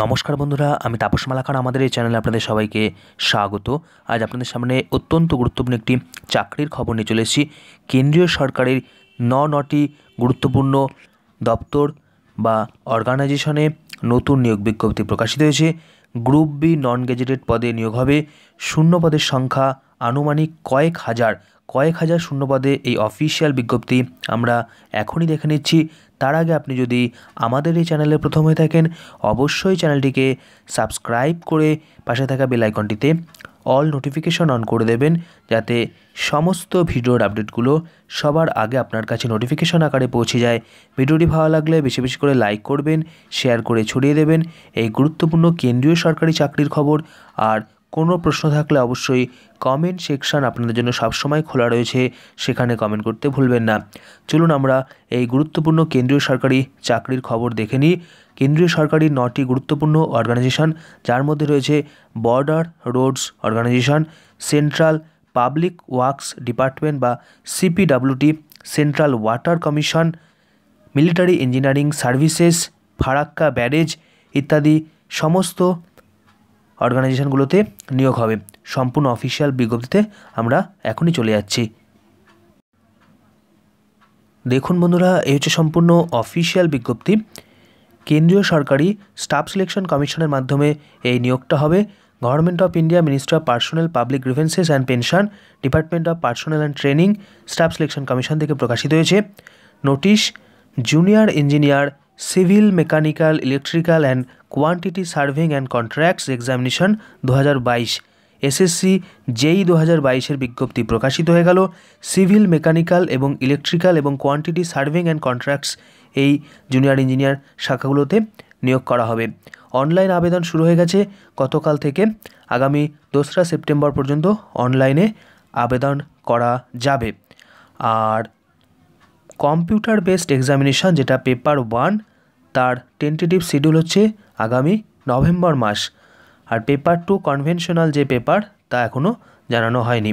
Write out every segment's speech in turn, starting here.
নমস্কার বন্ধুরা আমি তাপস মালাকার আমাদের এই চ্যানেলে আপনাদের সবাইকে স্বাগত আজ আপনাদের সামনে অত্যন্ত গুরুত্বপূর্ণ একটি চাকরির খবর নিয়ে চলেছি কেন্দ্রীয় সরকারের ন নটি গুরুত্বপূর্ণ দপ্তর বা অর্গানাইজেশনে নতুন নিয়োগ বিজ্ঞপ্তি প্রকাশিত হয়েছে গ্রুপ বি নন গেজেটেড পদে নিয়োগ হবে শূন্য পদের সংখ্যা আনুমানিক কয়েক হাজার কয়েক হাজার শূন্যপদে এই অফিসিয়াল বিজ্ঞপ্তি আমরা এখনই দেখে নিচ্ছি তার আগে আপনি যদি আমাদের এই চ্যানেলে প্রথম হয়ে থাকেন অবশ্যই চ্যানেলটিকে সাবস্ক্রাইব করে পাশে থাকা বেল আইকনটিতে অল নোটিফিকেশন অন করে দেবেন যাতে সমস্ত ভিডিওর আপডেটগুলো সবার আগে আপনার কাছে নোটিফিকেশন আকারে পৌঁছে যায় ভিডিওটি ভালো লাগলে বেশি বেশি করে লাইক করবেন শেয়ার করে ছড়িয়ে দেবেন এই গুরুত্বপূর্ণ কেন্দ্রীয় সরকারি চাকরির খবর আর কোনো প্রশ্ন থাকলে অবশ্যই কমেন্ট সেকশান আপনাদের জন্য সবসময় খোলা রয়েছে সেখানে কমেন্ট করতে ভুলবেন না চলুন আমরা এই গুরুত্বপূর্ণ কেন্দ্রীয় সরকারি চাকরির খবর দেখে নিই কেন্দ্রীয় সরকারি নটি গুরুত্বপূর্ণ অর্গানাইজেশন যার মধ্যে রয়েছে border roads organization central public works department বা CPWD central water commission military engineering services Farakka barrage ইত্যাদি সমস্ত অর্গানাইজেশনগুলোতে নিয়োগ হবে সম্পূর্ণ অফিসিয়াল বিজ্ঞপ্তিতে আমরা এখনই চলে যাচ্ছি দেখুন বন্ধুরা এই হচ্ছে সম্পূর্ণ অফিসিয়াল বিজ্ঞপ্তি কেন্দ্রীয় সরকারি স্টাফ সিলেকশন কমিশনের মাধ্যমে এই নিয়োগটা হবে government of India ministry of personnel public grievances and pension department of personnel and training staff selection commission থেকে প্রকাশিত হয়েছে notice junior engineer civil mechanical electrical and quantity surveying and contracts examination দু SSC JE দু হাজার বাইশের বিজ্ঞপ্তি প্রকাশিত হয়ে গেল সিভিল মেকানিক্যাল এবং ইলেকট্রিক্যাল এবং কোয়ান্টিটি সার্ভিং অ্যান্ড কন্ট্রাক্টস এই জুনিয়র ইঞ্জিনিয়ার শাখাগুলোতে নিয়োগ করা হবে অনলাইন আবেদন শুরু হয়ে গেছে গতকাল থেকে আগামী দোসরা সেপ্টেম্বর পর্যন্ত অনলাইনে আবেদন করা যাবে আর কম্পিউটার বেসড এক্সামিনেশন যেটা পেপার ওয়ান তার টেন্টেটিভ শিডিউল হচ্ছে আগামী নভেম্বর মাস আর পেপার টু কনভেনশনাল যে পেপার তা এখনও জানানো হয়নি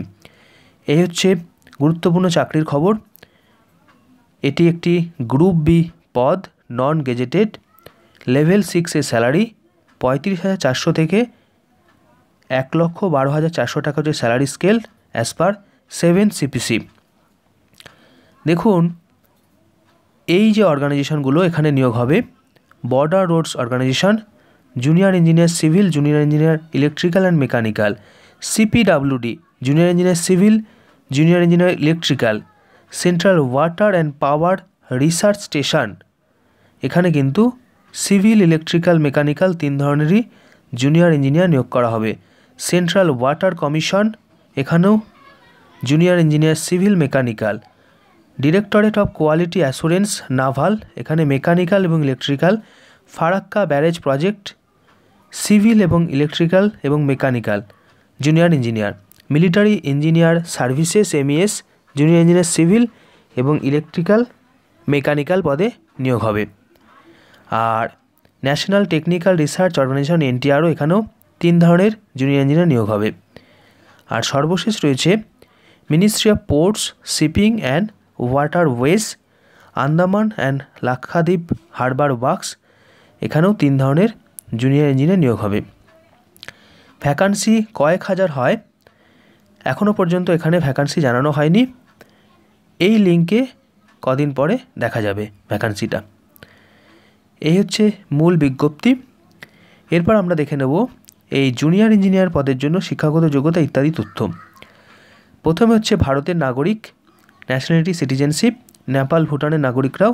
এই হচ্ছে গুরুত্বপূর্ণ চাকরির খবর এটি একটি গ্রুপ বি পদ নন গেজেটেড লেভেল সিক্সে স্যালারি পঁয়ত্রিশ হাজার চারশো থেকে এক লক্ষ বারো হাজার চারশো টাকা হচ্ছে salary scale as per seven CPC দেখুন এই যে অর্গানাইজেশনগুলো এখানে নিয়োগ হবে border roads organization junior engineer civil junior engineer electrical and mechanical CPWD junior engineer civil junior engineer electrical central water and power research station এখানে কিন্তু সিভিল ইলেকট্রিক্যাল মেকানিক্যাল তিন ধরনেরই জুনিয়র ইঞ্জিনিয়ার নিয়োগ করা হবে সেন্ট্রাল ওয়াটার কমিশন এখানেও junior engineer civil mechanical directorate of quality assurance naval এখানে mechanical এবং electrical Farakka barrage project civil এবং ইলেকট্রিক্যাল এবং mechanical junior engineer military engineer services MES junior engineer civil এবং ইলেকট্রিক্যাল মেকানিক্যাল পদে নিয়োগ হবে আর national technical research organization NTRO এখানেও তিন ধরনের জুনিয়র ইঞ্জিনিয়ার নিয়োগ হবে আর সর্বশেষ রয়েছে ministry of ports shipping and waterways Andaman and Lakshadweep harbour works এখানেও তিন ধরনের জুনিয়র ইঞ্জিনিয়ার নিয়োগ হবে ভ্যাকান্সি কয়েক হাজার হয় এখনও পর্যন্ত এখানে ভ্যাকান্সি জানানো হয়নি এই লিঙ্কে কদিন পরে দেখা যাবে ভ্যাকান্সিটা এই হচ্ছে মূল বিজ্ঞপ্তি এরপর আমরা দেখে নেব এই জুনিয়র ইঞ্জিনিয়ার পদের জন্য শিক্ষাগত যোগ্যতা ইত্যাদি তথ্য প্রথমে হচ্ছে ভারতের নাগরিক ন্যাশনালিটি সিটিজেনশিপ নেপাল ভুটানের নাগরিকরাও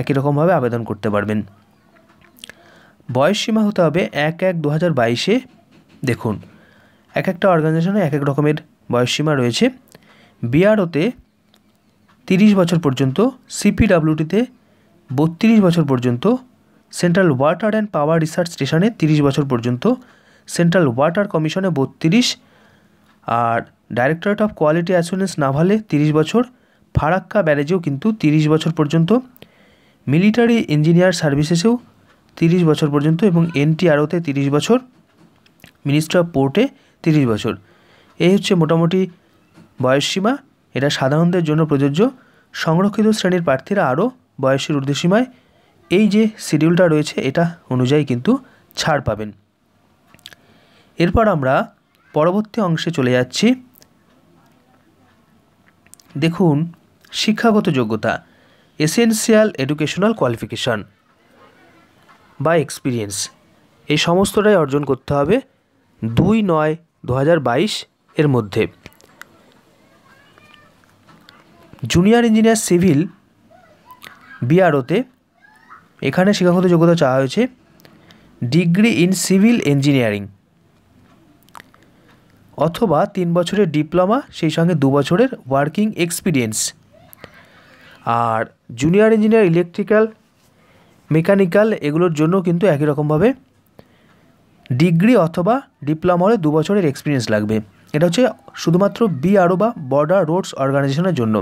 একই রকমভাবে আবেদন করতে পারবেন বয়স সীমা হতে হবে এক এক দু হাজার বাইশে দেখুন এক একটা অর্গানাইজেশনে এক এক রকমের বয়সসীমা রয়েছে বিআরওতে তিরিশ বছর পর্যন্ত সিপিডাব্লিউটিতে বত্রিশ বছর পর্যন্ত central water and power research স্টেশনে তিরিশ বছর পর্যন্ত সেন্ট্রাল ওয়াটার কমিশনে বত্রিশ আর ডাইরেক্টরেট অফ কোয়ালিটি অ্যাসুরেন্স নাভালে তিরিশ বছর ফারাক্কা ব্যারেজেও কিন্তু তিরিশ বছর পর্যন্ত মিলিটারি ইঞ্জিনিয়ার সার্ভিসেসেও তিরিশ বছর পর্যন্ত এবং এনটিআরওতে তিরিশ বছর মিনিস্ট্রি অফ পোর্টে তিরিশ বছর এই হচ্ছে মোটামুটি বয়সসীমা এটা সাধারণদের জন্য প্রযোজ্য সংরক্ষিত শ্রেণীর প্রার্থীরা আরও বয়সের ঊর্ধ্বসীমায় এই যে শিডিউলটা রয়েছে এটা অনুযায়ী কিন্তু ছাড় পাবেন এরপর আমরা পরবর্তী অংশে চলে যাচ্ছি দেখুন শিক্ষাগত যোগ্যতা এসেন্সিয়াল এডুকেশনাল কোয়ালিফিকেশান বা এক্সপিরিয়েন্স এই সমস্তটাই অর্জন করতে হবে দুই নয় দু এর মধ্যে জুনিয়র ইঞ্জিনিয়ার সিভিল বিআরওতে এখানে শিক্ষাগত যোগ্যতা চাওয়া হয়েছে ডিগ্রি ইন সিভিল ইঞ্জিনিয়ারিং অথবা তিন বছরের ডিপ্লোমা সেই সঙ্গে দু বছরের ওয়ার্কিং এক্সপিরিয়েন্স আর জুনিয়র ইঞ্জিনিয়ার ইলেকট্রিক্যাল মেকানিক্যাল এগুলোর জন্য কিন্তু একই রকমভাবে ডিগ্রি অথবা ডিপ্লোমা হলে দু বছরের এক্সপিরিয়েন্স লাগবে এটা হচ্ছে শুধুমাত্র বিআরও বা বর্ডার রোডস অর্গানাইজেশনের জন্য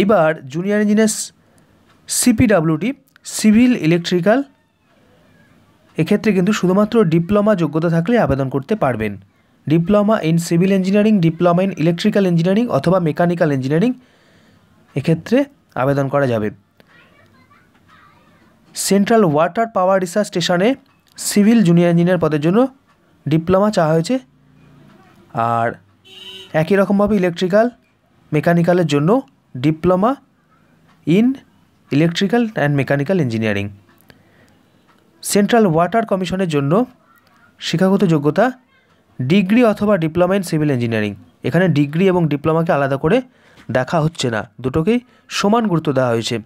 এইবার junior engineer CPWD civil electrical এক্ষেত্রে কিন্তু শুধুমাত্র ডিপ্লোমা যোগ্যতা থাকলে আবেদন করতে পারবেন diploma in civil engineering diploma in electrical engineering অথবা মেকানিক্যাল ইঞ্জিনিয়ারিং এক্ষেত্রে আবেদন করা যাবে সেন্ট্রাল ওয়াটার পাওয়ার রিসার্চ স্টেশনে সিভিল জুনিয়র ইঞ্জিনিয়ার পদের জন্য ডিপ্লোমা চাওয়া হয়েছে আর একই রকমভাবে ইলেকট্রিক্যাল মেকানিক্যালের জন্য diploma in electrical and mechanical engineering central water কমিশনের জন্য শিক্ষাগত যোগ্যতা ডিগ্রি অথবা ডিপ্লোমা ইন সিভিল ইঞ্জিনিয়ারিং এখানে ডিগ্রি এবং ডিপ্লোমাকে আলাদা করে দেখা হচ্ছে না দুটোকেই সমান গুরুত্ব দেওয়া হয়েছে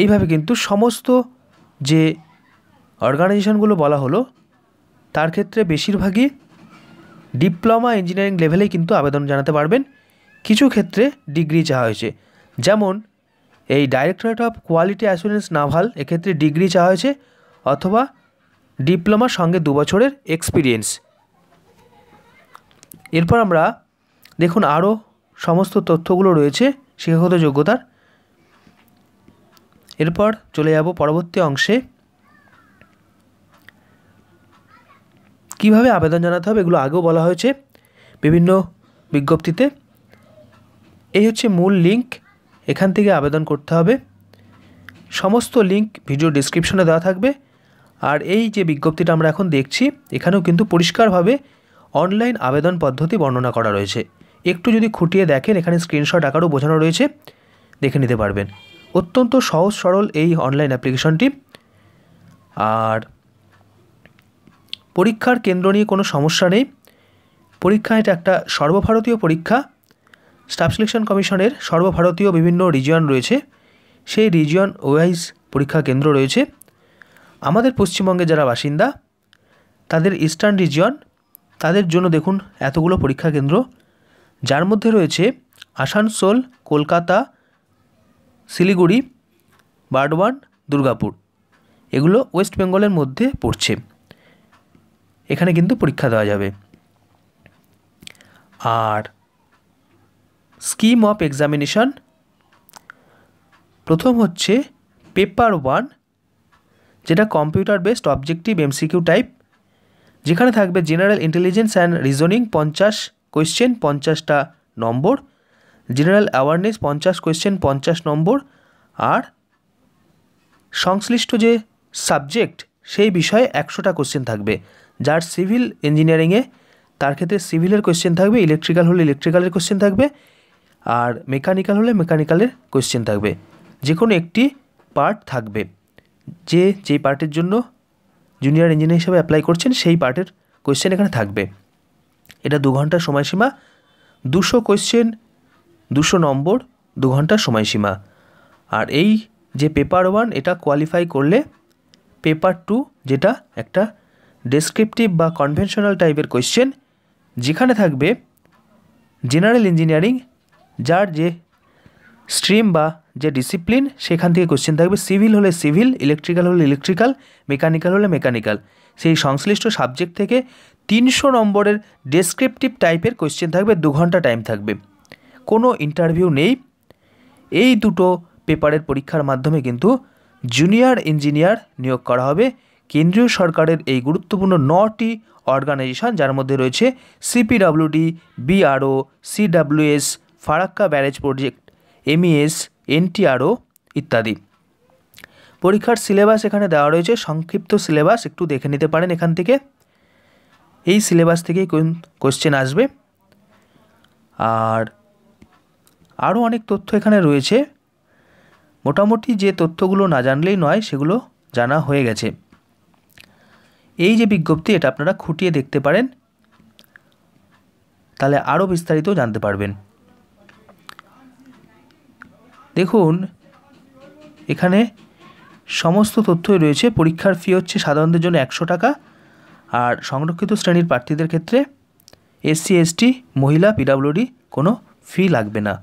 এইভাবে কিন্তু সমস্ত যে অর্গানাইজেশনগুলো বলা হলো তার ক্ষেত্রে বেশিরভাগই ডিপ্লোমা ইঞ্জিনিয়ারিং লেভেলেই কিন্তু আবেদন জানাতে পারবেন কিছু ক্ষেত্রে ডিগ্রি চাওয়া হয়েছে যেমন এই directorate of quality assurance naval এক্ষেত্রে ডিগ্রি চাওয়া হয়েছে অথবা ডিপ্লোমার সঙ্গে দু বছরের এক্সপিরিয়েন্স এরপর আমরা দেখুন আরও সমস্ত তথ্যগুলো রয়েছে শিক্ষাগত যোগ্যতার এরপর চলে যাব পরবর্তী অংশে কিভাবে আবেদন জানাতে হবে এগুলো আগেও বলা হয়েছে বিভিন্ন বিজ্ঞপ্তিতে এই হচ্ছে মূল লিঙ্ক এখান থেকে আবেদন করতে হবে সমস্ত লিঙ্ক ভিডিও ডিসক্রিপশনে দেওয়া থাকবে আর এই যে বিজ্ঞপ্তিটা আমরা এখন দেখছি এখানেও কিন্তু পরিষ্কারভাবে অনলাইন আবেদন পদ্ধতি বর্ণনা করা রয়েছে একটু যদি খুঁটিয়ে দেখেন এখানে স্ক্রিনশট আকারও বোঝানো রয়েছে দেখে নিতে পারবেন অত্যন্ত সহজ সরল এই অনলাইন অ্যাপ্লিকেশনটি আর পরীক্ষার কেন্দ্র নিয়ে কোনো সমস্যা নেই পরীক্ষা এটা একটা সর্বভারতীয় পরীক্ষা স্টাফ সিলেকশন কমিশনের সর্বভারতীয় বিভিন্ন রিজিয়ন রয়েছে সেই রিজিয়ন ওয়াইজ পরীক্ষা কেন্দ্র রয়েছে আমাদের পশ্চিমবঙ্গে যারা বাসিন্দা তাদের ইস্টার্ন রিজিয়ন তাদের জন্য দেখুন এতগুলো পরীক্ষা কেন্দ্র যার মধ্যে রয়েছে আসানসোল কলকাতা শিলিগুড়ি বার্ডওয়ান দুর্গাপুর এগুলো ওয়েস্ট বেঙ্গলের মধ্যে পড়ছে এখানে কিন্তু পরীক্ষা দেওয়া যাবে আর স্কিম অফ এক্সামিনেশন প্রথম হচ্ছে পেপার ওয়ান যেটা computer based objective MCQ type যেখানে থাকবে জেনারেল ইন্টেলিজেন্স অ্যান্ড রিজনিং পঞ্চাশ কোয়েশ্চেন পঞ্চাশটা নম্বর জেনারেল অ্যাওয়ারনেস পঞ্চাশ কোয়েশ্চেন পঞ্চাশ নম্বর আর সংশ্লিষ্ট যে সাবজেক্ট সেই বিষয়ে একশোটা কোয়েশ্চেন থাকবে যার সিভিল ইঞ্জিনিয়ারিংয়ে তার ক্ষেত্রে সিভিলের কোয়েশ্চেন থাকবে ইলেকট্রিক্যাল হলে ইলেকট্রিক্যালের কোশ্চেন থাকবে আর মেকানিক্যাল হলে মেকানিক্যালের কোয়েশ্চেন থাকবে যে কোনো একটি পার্ট থাকবে যে যেই পার্টের জন্য জুনিয়র ইঞ্জিনিয়ার হিসেবে অ্যাপ্লাই করছেন সেই পার্টের কোয়েশ্চেন এখানে থাকবে এটা দু ঘন্টার সময়সীমা দুশো কোয়েশ্চেন দুশো নম্বর দু ঘন্টার সময়সীমা আর এই যে পেপার ওয়ান এটা কোয়ালিফাই করলে পেপার টু যেটা একটা ডেসক্রিপটিভ বা কনভেনশনাল টাইপের কোয়েশ্চেন যেখানে থাকবে জেনারেল ইঞ্জিনিয়ারিং যার যে স্ট্রিম বা যে ডিসিপ্লিন সেখান থেকে কোশ্চেন থাকবে সিভিল হলে সিভিল ইলেকট্রিক্যাল হলে ইলেকট্রিক্যাল মেকানিক্যাল হলে মেকানিক্যাল সেই সংশ্লিষ্ট সাবজেক্ট থেকে তিনশো নম্বরের ডেসক্রিপটিভ টাইপের কোশ্চেন থাকবে দু ঘন্টা টাইম থাকবে কোনো ইন্টারভিউ নেই এই দুটো পেপারের পরীক্ষার মাধ্যমে কিন্তু জুনিয়র ইঞ্জিনিয়ার নিয়োগ করা হবে কেন্দ্রীয় সরকারের এই গুরুত্বপূর্ণ নটি অর্গানাইজেশন যার মধ্যে রয়েছে CPWD BRO CWS Farakka barrage project MES NTRO ইত্যাদি পরীক্ষার সিলেবাস এখানে দেওয়া রয়েছে সংক্ষিপ্ত সিলেবাস একটু দেখে নিতে পারেন এখান থেকে এই সিলেবাস থেকেই কোশ্চেন আসবে আর আরও অনেক তথ্য এখানে রয়েছে মোটামুটি যে তথ্যগুলো না জানলেই নয় সেগুলো জানা হয়ে গেছে এই যে বিজ্ঞপ্তি এটা আপনারা খুঁটিয়ে দেখতে পারেন তাহলে আরও বিস্তারিত জানতে পারবেন দেখুন এখানে সমস্ত তথ্যই রয়েছে পরীক্ষার ফি হচ্ছে সাধারণদের জন্য একশো টাকা আর সংরক্ষিত শ্রেণীর প্রার্থীদের ক্ষেত্রে এসসি এসটি মহিলা পিডাব্লিউডি কোনো ফি লাগবে না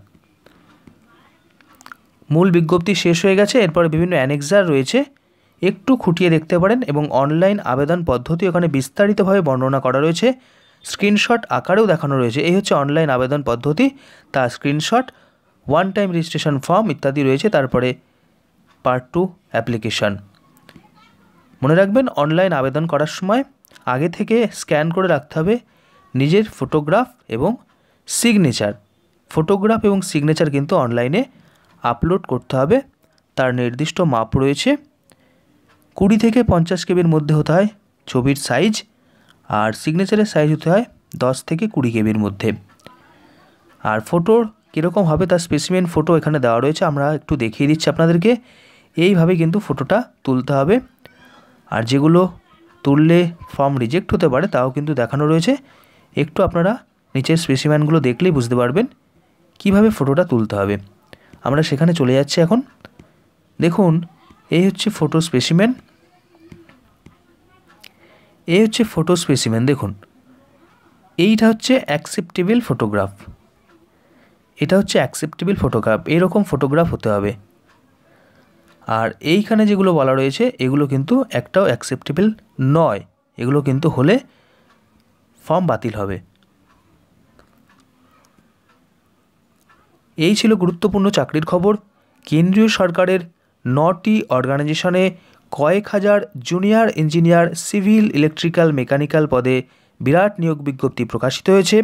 মূল বিজ্ঞপ্তি শেষ হয়ে গেছে এরপরে বিভিন্ন অ্যানেক্সার রয়েছে একটু খুঁটিয়ে দেখতে পারেন এবং অনলাইন আবেদন পদ্ধতি ওখানে বিস্তারিতভাবে বর্ণনা করা রয়েছে স্ক্রিনশট আকারেও দেখানো রয়েছে এই হচ্ছে অনলাইন আবেদন পদ্ধতি তা screenshot one time registration form ইত্যাদি রয়েছে তারপরে পার্ট টু অ্যাপ্লিকেশান মনে রাখবেন অনলাইন আবেদন করার সময় আগে থেকে স্ক্যান করে রাখতে হবে নিজের ফটোগ্রাফ এবং সিগনেচার ফটোগ্রাফ এবং সিগনেচার কিন্তু অনলাইনে আপলোড করতে হবে তার নির্দিষ্ট মাপ রয়েছে কুড়ি থেকে পঞ্চাশ কেবির মধ্যে হতে হয় ছবির সাইজ আর সিগনেচারের সাইজ হতে হয় দশ থেকে কুড়ি কেবির মধ্যে আর ফটোর কীরকম হবে তার স্পেসিমেন ফটো এখানে দেওয়া রয়েছে আমরা একটু দেখিয়ে দিচ্ছি আপনাদেরকে এইভাবে কিন্তু ফটোটা তুলতে হবে আর যেগুলো তুললে ফর্ম রিজেক্ট হতে পারে তাও কিন্তু দেখানো রয়েছে একটু আপনারা নিচের স্পেসিম্যানগুলো দেখলেই বুঝতে পারবেন কিভাবে ফটোটা তুলতে হবে আমরা সেখানে চলে যাচ্ছি এখন দেখুন এই হচ্ছে ফটো স্পেসিম্যান এই হচ্ছে ফটো স্পেসিম্যান দেখুন এইটা হচ্ছে অ্যাকসেপ্টেবল ফটোগ্রাফ এটা হচ্ছে অ্যাকসেপ্টেবল ফটোগ্রাফ এরকম ফটোগ্রাফ হতে হবে আর এইখানে যেগুলো বলা রয়েছে এগুলো কিন্তু একটাও অ্যাকসেপ্টেবল নয় এগুলো কিন্তু হলে ফর্ম বাতিল হবে এই ছিল গুরুত্বপূর্ণ চাকরির খবর কেন্দ্রীয় সরকারের নটি অর্গানাইজেশনে কয়েক হাজার junior engineer civil electrical mechanical পদে বিরাট নিয়োগ বিজ্ঞপ্তি প্রকাশিত হয়েছে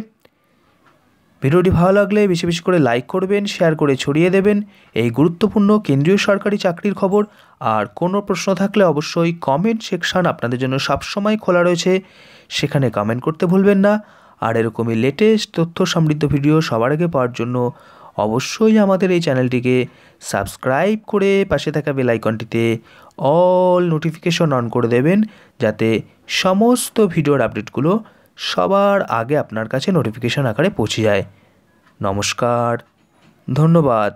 ভিডিওটি ভালো লাগলে বেশি বেশি করে লাইক করবেন শেয়ার করে ছড়িয়ে দেবেন এই গুরুত্বপূর্ণ কেন্দ্রীয় সরকারি চাকরির খবর আর কোনো প্রশ্ন থাকলে অবশ্যই কমেন্ট সেকশান আপনাদের জন্য সবসময় খোলা রয়েছে সেখানে কমেন্ট করতে ভুলবেন না আর এরকমই লেটেস্ট তথ্য সমৃদ্ধ ভিডিও সবার আগে পাওয়ার জন্য অবশ্যই আমাদের এই চ্যানেলটিকে সাবস্ক্রাইব করে পাশে থাকা বেলাইকনটিতে অল নোটিফিকেশন অন করে দেবেন যাতে সমস্ত ভিডিওর আপডেটগুলো সবার আগে আপনার কাছে নোটিফিকেশান আকারে পৌঁছে যায় নমস্কার ধন্যবাদ